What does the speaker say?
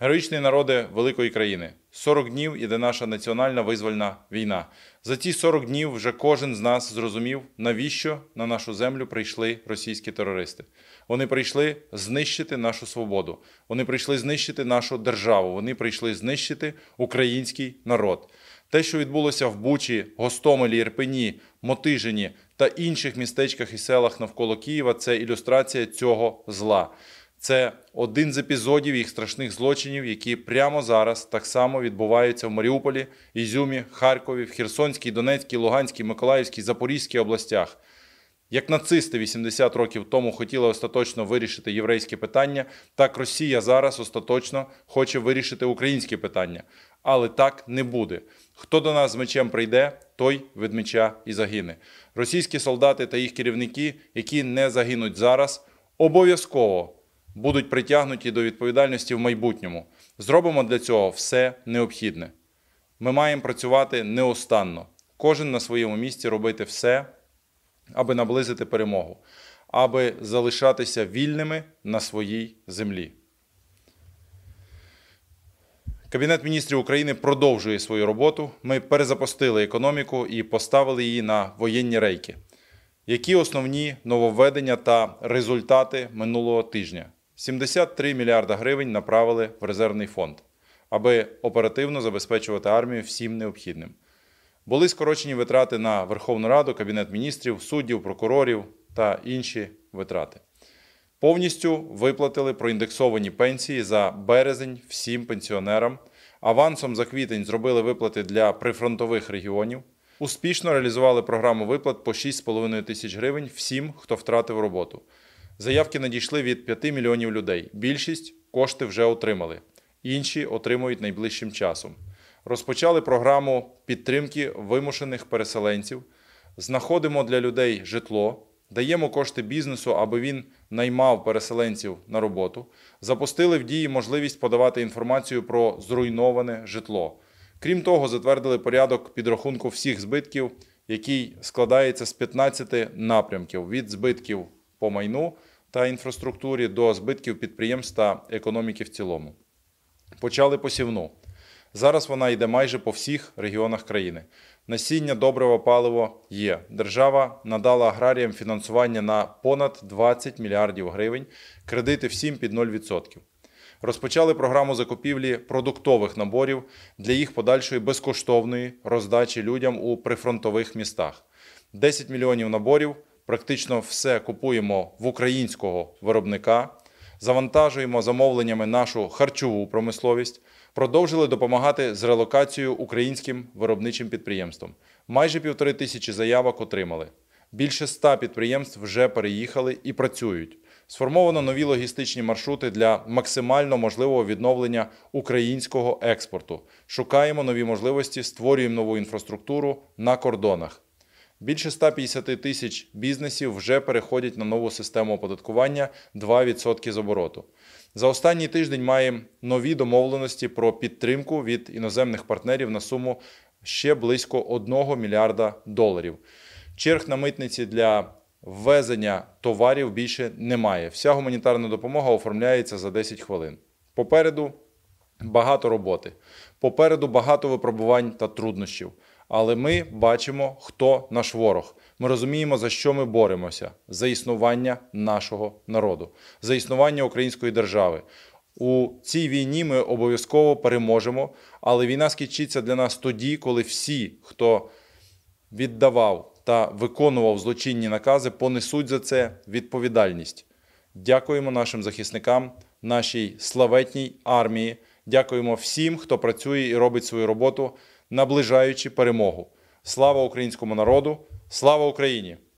Героїчні народи великої країни. 40 днів іде наша національна визвольна війна. За ті 40 днів вже кожен з нас зрозумів, навіщо на нашу землю прийшли російські терористи. Вони прийшли знищити нашу свободу. Вони прийшли знищити нашу державу. Вони прийшли знищити український народ. Те, що відбулося в Бучі, Гостомелі, Ірпені, Мотижині та інших містечках і селах навколо Києва, це ілюстрація цього зла. Це один з епізодів їх страшних злочинів, які прямо зараз так само відбуваються в Маріуполі, Ізюмі, Харкові, в Херсонській, Донецькій, Луганській, Миколаївській, Запорізькій областях. Як нацисти 80 років тому хотіли остаточно вирішити єврейське питання, так Росія зараз остаточно хоче вирішити українське питання. Але так не буде. Хто до нас з мечем прийде, той від меча і загине. Російські солдати та їх керівники, які не загинуть зараз, обов'язково будуть притягнуті до відповідальності в майбутньому. Зробимо для цього все необхідне. Ми маємо працювати неостанно, кожен на своєму місці робити все, аби наблизити перемогу, аби залишатися вільними на своїй землі. Кабінет міністрів України продовжує свою роботу. Ми перезапустили економіку і поставили її на воєнні рейки. Які основні нововведення та результати минулого тижня? 73 мільярда гривень направили в резервний фонд, аби оперативно забезпечувати армію всім необхідним. Були скорочені витрати на Верховну Раду, Кабінет міністрів, суддів, прокурорів та інші витрати. Повністю виплатили проіндексовані пенсії за березень всім пенсіонерам. Авансом за квітень зробили виплати для прифронтових регіонів. Успішно реалізували програму виплат по 6,5 тисяч гривень всім, хто втратив роботу. Заявки надійшли від 5 мільйонів людей. Більшість кошти вже отримали, інші отримують найближчим часом. Розпочали програму підтримки вимушених переселенців. Знаходимо для людей житло, даємо кошти бізнесу, аби він наймав переселенців на роботу. Запустили в дії можливість подавати інформацію про зруйноване житло. Крім того, затвердили порядок підрахунку всіх збитків, який складається з 15 напрямків від збитків по майну та інфраструктурі до збитків підприємств та економіки в цілому. Почали посівну. Зараз вона йде майже по всіх регіонах країни. Насіння, добриво, паливо є. Держава надала аграріям фінансування на понад 20 мільярдів гривень, кредити всім під 0%. Розпочали програму закупівлі продуктових наборів для їх подальшої безкоштовної роздачі людям у прифронтових містах. 10 мільйонів наборів Практично все купуємо в українського виробника, завантажуємо замовленнями нашу харчову промисловість, продовжили допомагати з релокацією українським виробничим підприємствам. Майже півтори тисячі заявок отримали. Більше ста підприємств вже переїхали і працюють. Сформовано нові логістичні маршрути для максимально можливого відновлення українського експорту. Шукаємо нові можливості, створюємо нову інфраструктуру на кордонах. Більше 150 тисяч бізнесів вже переходять на нову систему оподаткування 2% з обороту. За останній тиждень маємо нові домовленості про підтримку від іноземних партнерів на суму ще близько 1 мільярда доларів. Черг на митниці для ввезення товарів більше немає. Вся гуманітарна допомога оформляється за 10 хвилин. Попереду багато роботи, попереду багато випробувань та труднощів. Але ми бачимо, хто наш ворог. Ми розуміємо, за що ми боремося: за існування нашого народу, за існування української держави. У цій війні ми обов'язково переможемо, але війна скінчиться для нас тоді, коли всі, хто віддавав та виконував злочинні накази, понесуть за це відповідальність. Дякуємо нашим захисникам, нашій славетній армії. Дякуємо всім, хто працює і робить свою роботу наближаючи перемогу. Слава українському народу! Слава Україні!